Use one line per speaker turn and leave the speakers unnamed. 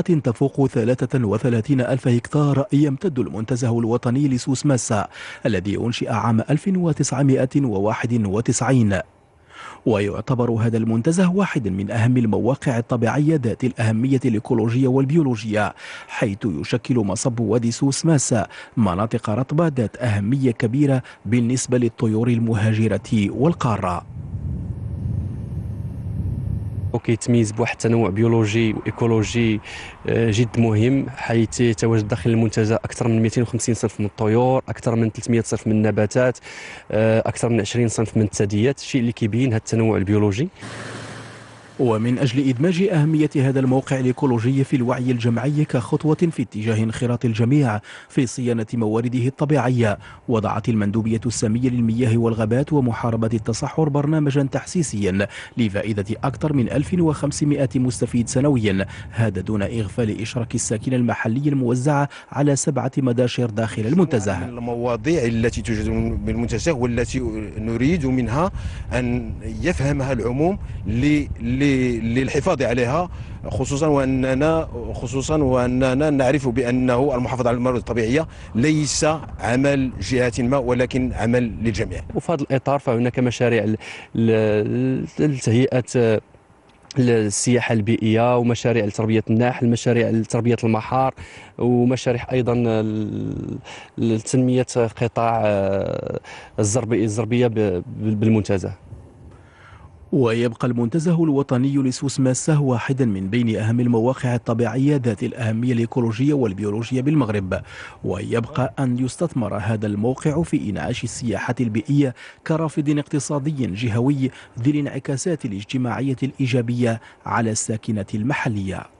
تفوق 33 ألف هكتار يمتد المنتزه الوطني لسوس ماسا الذي أنشئ عام 1991 ويعتبر هذا المنتزه واحد من أهم المواقع الطبيعية ذات الأهمية الإيكولوجية والبيولوجية حيث يشكل مصب وادي سوس ماسا مناطق رطبة ذات أهمية كبيرة بالنسبة للطيور المهاجرة والقارة
وكيتميز بواحد التنوع بيولوجي وايكولوجي آه، جد مهم حيث يتواجد داخل المنتزه اكثر من 250 صنف من الطيور اكثر من 300 صنف من النباتات آه، اكثر من 20 صنف من الثدييات الشيء اللي كيبين هذا التنوع البيولوجي ومن أجل إدماج أهمية هذا الموقع الإيكولوجي
في الوعي الجمعي كخطوة في اتجاه انخراط الجميع في صيانة موارده الطبيعية وضعت المندوبية السامية للمياه والغابات ومحاربة التصحر برنامجا تحسيسيا لفائدة أكثر من 1500 مستفيد سنويا هذا دون إغفال إشراك الساكن المحلي الموزعة على سبعة مداشر داخل المنتزه المواضيع التي توجد
بالمنتزه والتي نريد منها أن يفهمها العموم لي للحفاظ عليها خصوصا واننا خصوصا واننا نعرف بانه المحافظه على الموارد الطبيعيه ليس عمل جهه ما ولكن عمل للجميع.
وفي هذا الاطار فهناك مشاريع لتهيئه السياحه البيئيه ومشاريع لتربيه النحل مشاريع لتربيه المحار ومشاريع ايضا لتنميه قطاع آه، الزربيه بالمنتزه
ويبقى المنتزه الوطني لسوس ماسه واحدا من بين أهم المواقع الطبيعية ذات الأهمية الإيكولوجية والبيولوجية بالمغرب ويبقى أن يستثمر هذا الموقع في إنعاش السياحة البيئية كرافد اقتصادي جهوي ذي الانعكاسات الاجتماعية الإيجابية على الساكنة المحلية